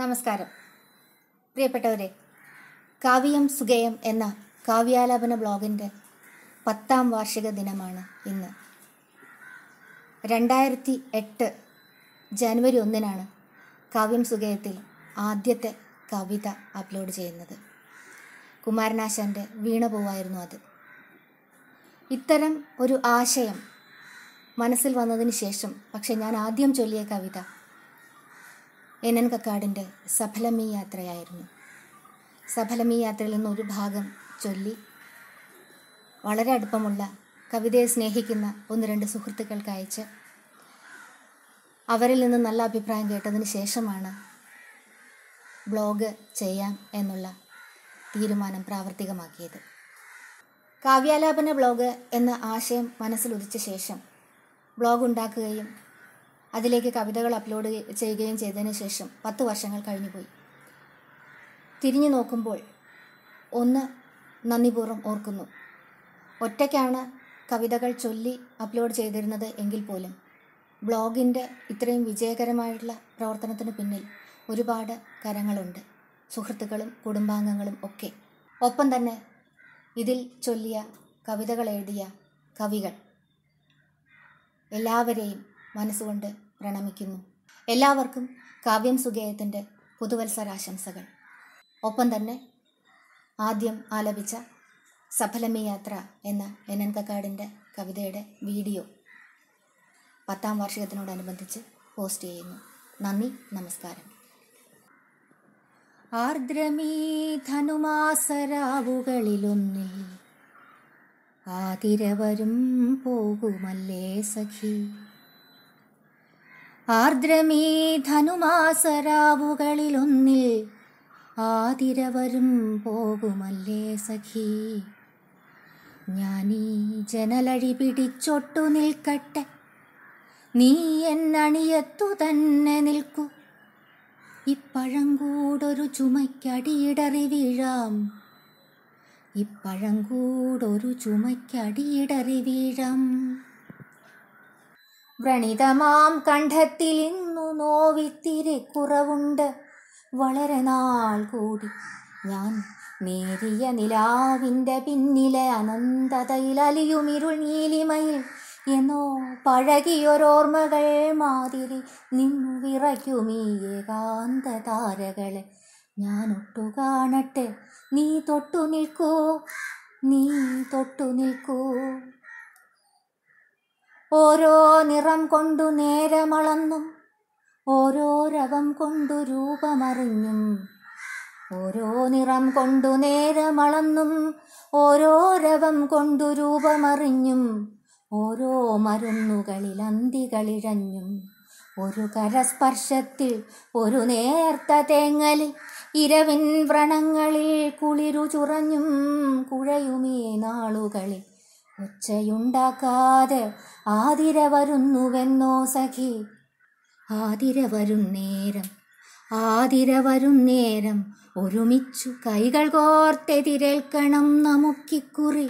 നമസ്കാരം പ്രിയപ്പെട്ടവരെ കാവ്യം സുഖയം എന്ന കാവ്യാലാപന ബ്ലോഗിൻ്റെ പത്താം വാർഷിക ദിനമാണ് ഇന്ന് രണ്ടായിരത്തി എട്ട് ജനുവരി ഒന്നിനാണ് കാവ്യം സുഖയത്തിൽ ആദ്യത്തെ കവിത അപ്ലോഡ് ചെയ്യുന്നത് കുമാരനാശാൻ്റെ വീണ അത് ഇത്തരം ഒരു ആശയം മനസ്സിൽ വന്നതിന് ശേഷം പക്ഷേ ഞാൻ ആദ്യം ചൊല്ലിയ കവിത എൻ കക്കാടിൻ്റെ സഫലമീ യാത്രയായിരുന്നു സഫലമീ യാത്രയിൽ നിന്ന് ഒരു ഭാഗം ചൊല്ലി വളരെ അടുപ്പമുള്ള കവിതയെ സ്നേഹിക്കുന്ന ഒന്ന് രണ്ട് സുഹൃത്തുക്കൾക്ക് അയച്ച് അവരിൽ നിന്ന് നല്ല അഭിപ്രായം കേട്ടതിന് ശേഷമാണ് ബ്ലോഗ് ചെയ്യാം എന്നുള്ള തീരുമാനം പ്രാവർത്തികമാക്കിയത് കാവ്യാലാപന ബ്ലോഗ് എന്ന ആശയം മനസ്സിലുദിച്ച ശേഷം ബ്ലോഗ് ഉണ്ടാക്കുകയും അതിലേക്ക് കവിതകൾ അപ്ലോഡ് ചെയ്യുകയും ചെയ്തതിന് ശേഷം പത്ത് വർഷങ്ങൾ കഴിഞ്ഞുപോയി തിരിഞ്ഞു നോക്കുമ്പോൾ ഒന്ന് നന്ദിപൂർവ്വം ഓർക്കുന്നു ഒറ്റയ്ക്കാണ് കവിതകൾ ചൊല്ലി അപ്ലോഡ് ചെയ്തിരുന്നത് എങ്കിൽ പോലും ബ്ലോഗിൻ്റെ ഇത്രയും വിജയകരമായിട്ടുള്ള പ്രവർത്തനത്തിന് പിന്നിൽ ഒരുപാട് കരങ്ങളുണ്ട് സുഹൃത്തുക്കളും കുടുംബാംഗങ്ങളും ഒക്കെ ഒപ്പം തന്നെ ഇതിൽ ചൊല്ലിയ കവിതകൾ എഴുതിയ കവികൾ എല്ലാവരെയും മനസ്സുകൊണ്ട് പ്രണമിക്കുന്നു എല്ലാവർക്കും കാവ്യം സുഗേയത്തിൻ്റെ പുതുവത്സരാശംസകൾ ഒപ്പം തന്നെ ആദ്യം ആലപിച്ച സഫലമി യാത്ര എന്ന എനൻകക്കാടിൻ്റെ കവിതയുടെ വീഡിയോ പത്താം വാർഷികത്തിനോടനുബന്ധിച്ച് പോസ്റ്റ് ചെയ്യുന്നു നന്ദി നമസ്കാരം ആർദ്രമീ ധനുമാസരാവുകളിലൊന്നിൽ ആതിരവരും പോകുമല്ലേ സഖി ആർദ്രമേ ധനുമാസരാവുകളിലൊന്നിൽ ആതിരവരും പോകുമല്ലേ സഖി ഞാനീ ജനലഴി പിടിച്ചൊട്ടു നിൽക്കട്ടെ നീ എന്നണിയത്തു തന്നെ നിൽക്കൂ ഇപ്പഴം കൂടൊരു ചുമയ്ക്കടിയിടറി വീഴാം ഇപ്പഴം കൂടൊരു ചുമയ്ക്കടിയിടറി വീഴാം വ്രണിതമാം കണ്ഠത്തിൽ ഇന്നു നോവിത്തിരി കുറവുണ്ട് വളരെ നാൾ കൂടി ഞാൻ നേരിയ നിലാവിൻ്റെ പിന്നിലെ അനന്തതയിൽ അലിയുമിരുൾ നീലിമയിൽ എന്നോ പഴകിയൊരോർമ്മകൾ മാതിരി നിന്നു വിറയ്ക്കുമീ ഏകാന്ത താരകളെ ഞാൻ ഒട്ടു കാണട്ടെ നീ തൊട്ടു നിൽക്കൂ നീ തൊട്ടു നിൽക്കൂ ഓരോ നിറം കൊണ്ടു നേരമളന്നും ഓരോ രവം കൊണ്ടു രൂപമറിഞ്ഞും ഓരോ നിറം കൊണ്ടു നേരമളന്നും ഓരോ രവം കൊണ്ടു രൂപമറിഞ്ഞും ഓരോ മരുന്നുകളിൽ അന്തികളിഴഞ്ഞും ഒരു കരസ്പർശത്തിൽ ഒരു നേർത്ത തേങ്ങലിൽ ഇരവിൻ വ്രണങ്ങളിൽ കുളിരു ചുറഞ്ഞും കുഴയുമീ നാളുകളിൽ ഒച്ചയുണ്ടാക്കാതെ ആതിര വരുന്നുവെന്നോ സഖി ആതിര വരും നേരം ആതിര വരും നേരം ഒരുമിച്ചു കൈകൾ കോർത്തെതിരേൽക്കണം നമുക്കിക്കുറി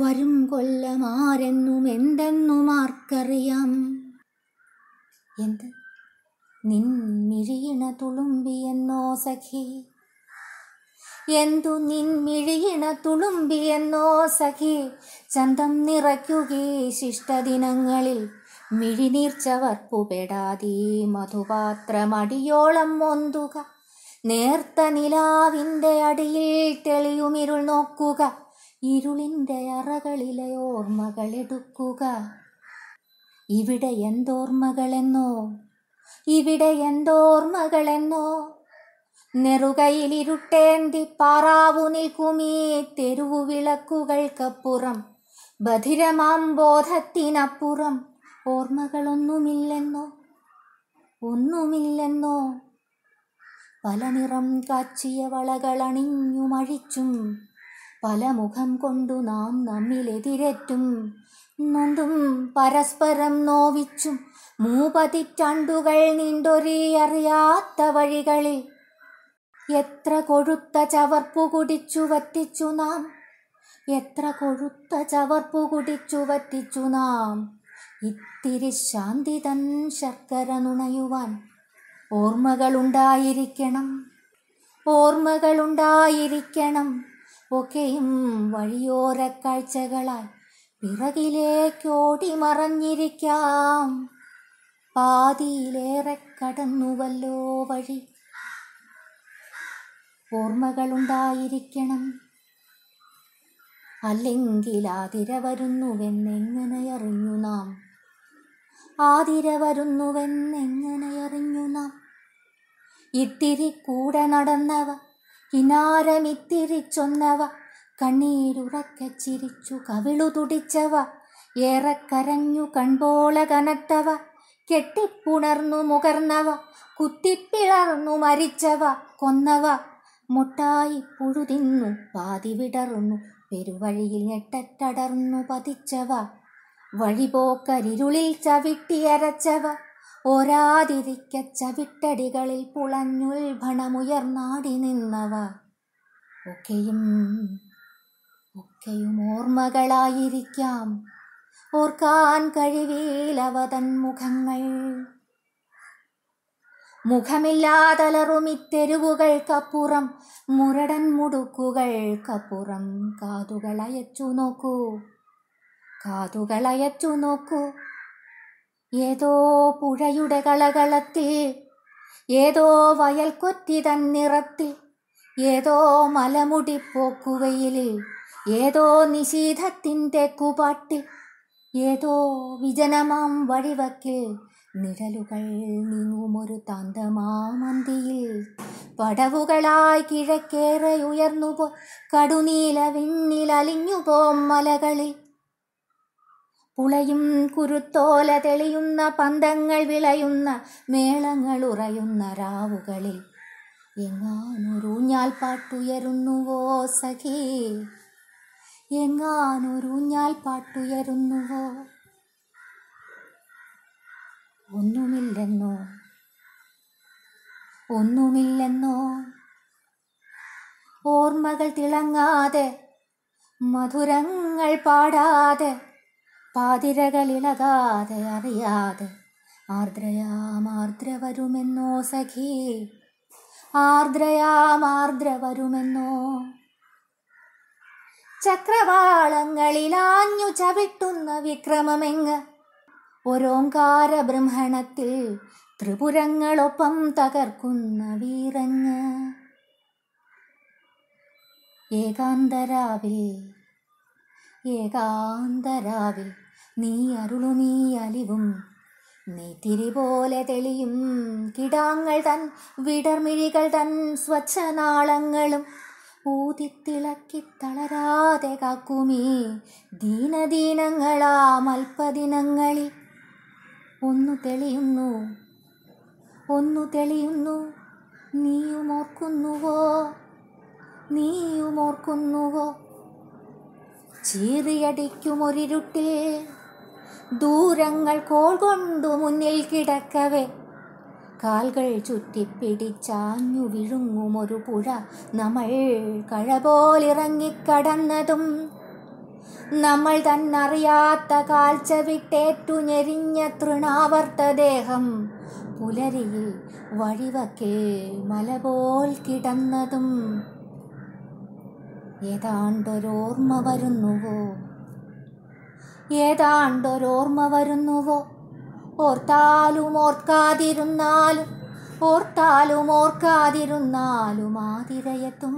വരും കൊല്ലമാരെന്നും എന്തെന്നും ആർക്കറിയാം എന്ത് നിൻ മിഴിയണ തുളുമ്പിയെന്നോ സഖി എന്തു നിൻമിഴിയണ തുളുമ്പിയെന്നോ സഖി ചന്തം നിറയ്ക്കുകേ ശിഷ്ടദിനങ്ങളിൽ മിഴിനീർച്ചവർപ്പുപെടാതീ മധുപാത്രമടിയോളം ഒന്തുക നേർത്ത നിലാവിൻ്റെ അടിയിൽ തെളിയുമിരുൾ നോക്കുക ഇരുളിൻ്റെ അറകളിലെ ഓർമ്മകളെടുക്കുക ഇവിടെ എന്തോർമ്മകളെന്നോ ഇവിടെ എന്തോർമ്മകളെന്നോ നെറുകയിലിരുട്ടേന്തി പാറാവു നിൽക്കുമീ വിളക്കുകൾക്കപ്പുറം ബധിരമാം ബോധത്തിനപ്പുറം ഓർമ്മകളൊന്നുമില്ലെന്നോ ഒന്നുമില്ലെന്നോ പല നിറം കാച്ചിയ വളകളണിഞ്ഞു മഴിച്ചും പല മുഖം കൊണ്ടു നാം നമ്മിലെതിരറ്റും നന്ദും പരസ്പരം നോവിച്ചും മൂപതിറ്റാണ്ടുകൾ നീണ്ടൊരേ അറിയാത്ത വഴികളിൽ എത്ര കൊഴുത്ത ചവർപ്പു കുടിച്ചു വത്തിച്ചു നാം എത്ര കൊഴുത്ത ചവർപ്പു കുടിച്ചു വത്തിച്ചു നാം ഇത്തിരി ശാന്തി തൻ ശർക്കര നുണയുവാൻ ഓർമ്മകളുണ്ടായിരിക്കണം ഓർമ്മകളുണ്ടായിരിക്കണം ഒക്കെയും വഴിയോര കാഴ്ചകളായി പിറകിലേക്കോടി മറഞ്ഞിരിക്കാം പാതിയിലേറെ കടന്നുവല്ലോ വഴി ഓർമ്മകളുണ്ടായിരിക്കണം അല്ലെങ്കിൽ ആതിര അറിഞ്ഞു നാം ആതിര അറിഞ്ഞു നാം ഇത്തിരി കൂടെ നടന്നവ കിനാരമിത്തിരി ചൊന്നവ കണ്ണീരുറക്ക ചിരിച്ചു കവിളു തുടിച്ചവ ഏറെ കരഞ്ഞു കൺപോള കനത്തവ കെട്ടിപ്പുണർന്നു മുകർന്നവ കുത്തിപ്പിളർന്നു മരിച്ചവ കൊന്നവ മുട്ടായി പുഴുതിന്നു പാതി വിടറുന്നു പെരുവഴിയിൽ ഞെട്ടറ്റടർന്നു പതിച്ചവ വഴിപോക്കരിരുളിൽ ചവിട്ടിയരച്ചവ ഒരാതിരിക്ക ചവിട്ടടികളിൽ പുളഞ്ഞുൽഭണമുയർന്നാടി നിന്നവ ഒക്കെയും ഒക്കെയും ഓർമ്മകളായിരിക്കാം ഓർക്കാൻ കഴിവീലവതൻ മുഖങ്ങൾ മുഖമില്ലാതലറുമിത്തെരുവുകൾക്കപ്പുറം മുരടൻ കപ്പുറം കാതുകളയച്ചു നോക്കൂ കാതുകളയച്ചു നോക്കൂ ഏതോ പുഴയുടെ കളകളത്തിൽ ഏതോ വയൽക്കൊറ്റി തന്നിറത്തിൽ ഏതോ മലമുടി പോക്കുവയിലിൽ ഏതോ നിശീധത്തിൻ്റെ കുപാട്ടിൽ ഏതോ വിജനമാം വഴിവക്കിൽ നിഴലുകൾ നീങ്ങുമൊരു താന്തമാമന്തിയിൽ പടവുകളായി കിഴക്കേറെ ഉയർന്നുപോ കടുനീല വിണ്ണിൽ അലിഞ്ഞുപോം മലകളിൽ പുളയും കുരുത്തോല തെളിയുന്ന പന്തങ്ങൾ വിളയുന്ന മേളങ്ങൾ ഉറയുന്ന രാവുകളിൽ എങ്ങാനൊരൂഞ്ഞാൽ പാട്ടുയരുന്നുവോ സഖി എങ്ങാനൊരൂഞ്ഞാൽ പാട്ടുയരുന്നുവോ ഒന്നുമില്ലെന്നോ ഒന്നുമില്ലെന്നോ ഓർമ്മകൾ തിളങ്ങാതെ മധുരങ്ങൾ പാടാതെ പാതിരകളിളകാതെ അറിയാതെ ആർദ്രയാമാർദ്ര വരുമെന്നോ സഖി ആർദ്രയാമാർദ്ര വരുമെന്നോ ചക്രവാളങ്ങളിലാഞ്ഞു ചവിട്ടുന്ന വിക്രമമെങ്ങ് ഒരോങ്കാര ബ്രഹ്മണത്തിൽ ത്രിപുരങ്ങളൊപ്പം തകർക്കുന്ന വീരങ്ങ് ഏകാന്തരാവിൽ ഏകാന്തരാവിൽ നീ അരുളും നീ അലിവും നീ തിരിപോലെ തെളിയും കിടാങ്ങൾ തൻ വിടർമിഴികൾ തൻ സ്വച്ഛനാളങ്ങളും ഊതിത്തിളക്കി തളരാതെ കാക്കുമീ ദീനദീനങ്ങളാ മൽപ്പദിനങ്ങളിൽ ഒന്നു തെളിയുന്നു ഒന്നു തെളിയുന്നു നീയും ഓർക്കുന്നുവോ നീയും ഓർക്കുന്നുവോ ചീറിയടിക്കുമൊരിരുട്ടിൽ ദൂരങ്ങൾ കോൾ കൊണ്ടു മുന്നിൽ കിടക്കവേ കാൽകൾ ചുറ്റിപ്പിടിച്ചാഞ്ഞു വിഴുങ്ങുമൊരു പുഴ നമ്മൾ കഴ പോലിറങ്ങിക്കടന്നതും നമ്മൾ തന്നറിയാത്ത കാഴ്ച വിട്ടേറ്റു ഞെരിഞ്ഞ തൃണാവർത്തദേഹം ദേഹം പുലരിയിൽ വഴിവക്കേ മല പോൽ കിടന്നതും ഏതാണ്ടൊരോർമ്മ വരുന്നുവോ ഏതാണ്ടൊരോർമ്മ വരുന്നുവോ ഓർത്താലും ഓർക്കാതിരുന്നാലും ഓർത്താലും ഓർക്കാതിരുന്നാലും ആതിരയത്തും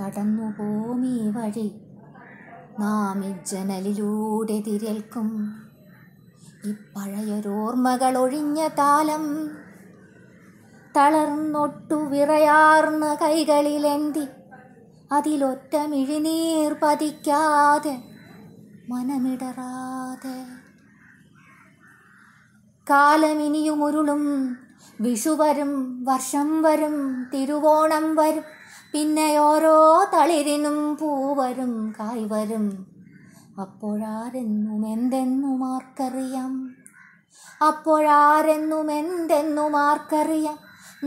കടന്നുപോമീ വഴി നാം ഇജ്ജനലിലൂടെ തിരൽക്കും ഒഴിഞ്ഞ താലം തളർന്നൊട്ടു വിറയാർന്ന കൈകളിലെന്തി അതിലൊറ്റ മിഴിനീർ പതിക്കാതെ മനമിടറാതെ കാലമിനിയുമുരുളും വിഷു വരും വർഷം വരും തിരുവോണം വരും പിന്നെ ഓരോ തളിരിനും പൂവരും കായ്വരും അപ്പോഴാരെന്നും എന്തെന്നും ആർക്കറിയാം അപ്പോഴാരെന്നും എന്തെന്നും ആർക്കറിയാം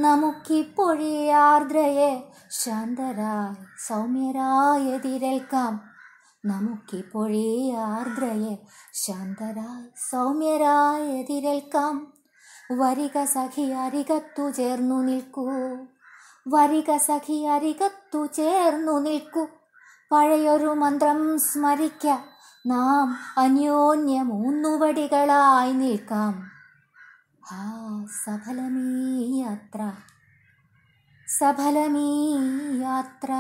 നമുക്കിപ്പോഴേ ആർദ്രയെ ശാന്തരായി സൗമ്യരായി എതിരേൽക്കാം നമുക്കിപ്പോഴേ ആർദ്രയെ ശാന്തരായി സൗമ്യരായ എതിരേൽക്കാം വരിക സഖി അരികത്തു ചേർന്നു നിൽക്കൂ വരിക സഖി അരികത്തു ചേർന്നു നിൽക്കൂ പഴയൊരു മന്ത്രം സ്മരിക്ക നാം അന്യോന്യ മൂന്നുവടികളായി നിൽക്കാം ആ സഫലമീ യാത്ര സഫലമീ യാത്ര